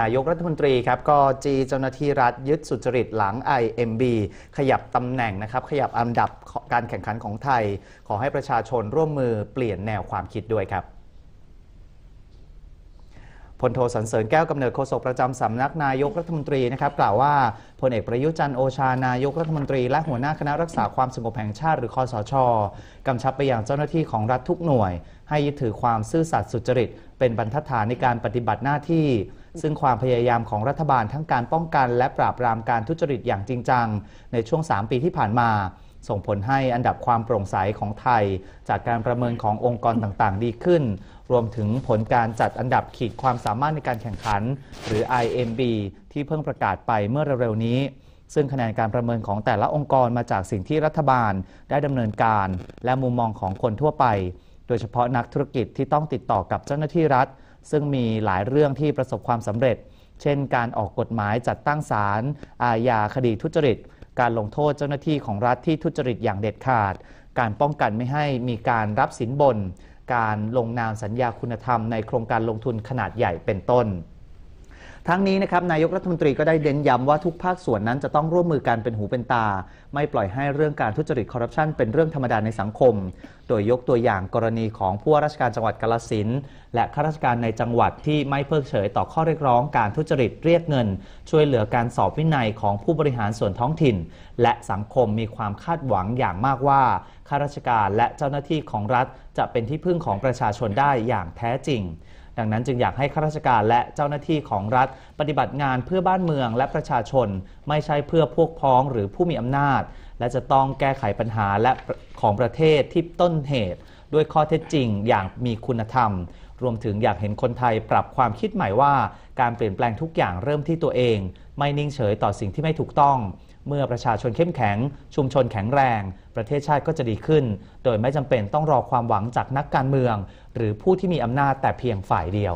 นายกรัฐมนตรีครับก็จีเจ้าหน้าที่รัฐยึดสุจริตหลัง IMB ขยับตำแหน่งนะครับขยับอันดับการแข่งขันของไทย ขอให้ประชาชนร่วมมือเปลี่ยนแนวความคิดด้วยครับพลโทสันเสริญแก้วกำเนิดโฆษกประจำสำนัก นายกรัฐมนตรีนะครับกล่าวว่าพลเอกประยุจันโอชานายกรัฐมนตรีและหัวหน้าคณะรักษาความสงบแห่งชาติหรือคอสชกำชับไปยังเจ้าหน้าที่ของรัฐทุกหน่วย ให้ยึดถือความซื่อสัตย์สุจริตเป็นบรรทัดฐานในการปฏิบัติหน้าที่ซึ่งความพยายามของรัฐบาลทั้งการป้องกัน และปราบปรามการทุจริตอย่างจริงจัง ในช่วง 3 ปีที่ผ่านมา ส่งผลให้อันดับความโปร่งใสของไทย จากการประเมินขององค์กรต่างๆ ดีขึ้น รวมถึงผลการจัดอันดับขีดความสามารถในการแข่งขัน หรือ IMB ที่เพิ่งประกาศไปเมื่อเร็วๆนี้ ซึ่งคะแนนการประเมินของแต่ละองค์กรมาจากสิ่งที่รัฐบาลได้ดำเนินการและมุมมองของคนทั่วไป โดยเฉพาะนักธุรกิจที่ต้องติดต่อกับเจ้าหน้าที่รัฐซึ่งมีหลายเรื่องที่ประสบความสำเร็จ เช่นการออกกฎหมายจัดตั้งศาลอาญาคดีทุจริต การลงโทษเจ้าหน้าที่ของรัฐที่ทุจริตอย่างเด็ดขาด การป้องกันไม่ให้มีการรับสินบน การลงนามสัญญาคุณธรรมในโครงการลงทุนขนาดใหญ่เป็นต้นทั้งนี้นะครับนายกรัฐมนตรีก็ได้เด้นย้ำว่าทุกภาคส่วนนั้นจะต้องร่วมมือกันเป็นหูเป็นตา ไม่ปล่อยให้เรื่องการทุจริตคอร์รัปชันเป็นเรื่องธรรมดาในสังคม โดยยกตัวอย่างกรณีของผู้ว่าราชการจังหวัดกาลสินและข้าราชการในจังหวัดที่ไม่เพิกเฉยต่อข้อเรียกร้องการทุจริตเรียกเงิน ช่วยเหลือการสอบวินัยของผู้บริหารส่วนท้องถิ่น และสังคมมีความคาดหวังอย่างมากว่าข้าราชการและเจ้าหน้าที่ของรัฐจะเป็นที่พึ่งของประชาชนได้อย่างแท้จริงดังนั้นจึงอยากให้ข้าราชการและเจ้าหน้าที่ของรัฐปฏิบัติงานเพื่อบ้านเมืองและประชาชนไม่ใช่เพื่อพวกพ้องหรือผู้มีอำนาจ และจะต้องแก้ไขปัญหาและของประเทศที่ต้นเหตุ ด้วยข้อเท็จจริงอย่างมีคุณธรรมรวมถึงอยากเห็นคนไทยปรับความคิดใหม่ว่าการเปลี่ยนแปลงทุกอย่างเริ่มที่ตัวเอง ไม่นิ่งเฉยต่อสิ่งที่ไม่ถูกต้อง เมื่อประชาชนเข้มแข็ง ชุมชนแข็งแรง ประเทศชาติก็จะดีขึ้น โดยไม่จำเป็นต้องรอความหวังจากนักการเมือง หรือผู้ที่มีอำนาจแต่เพียงฝ่ายเดียว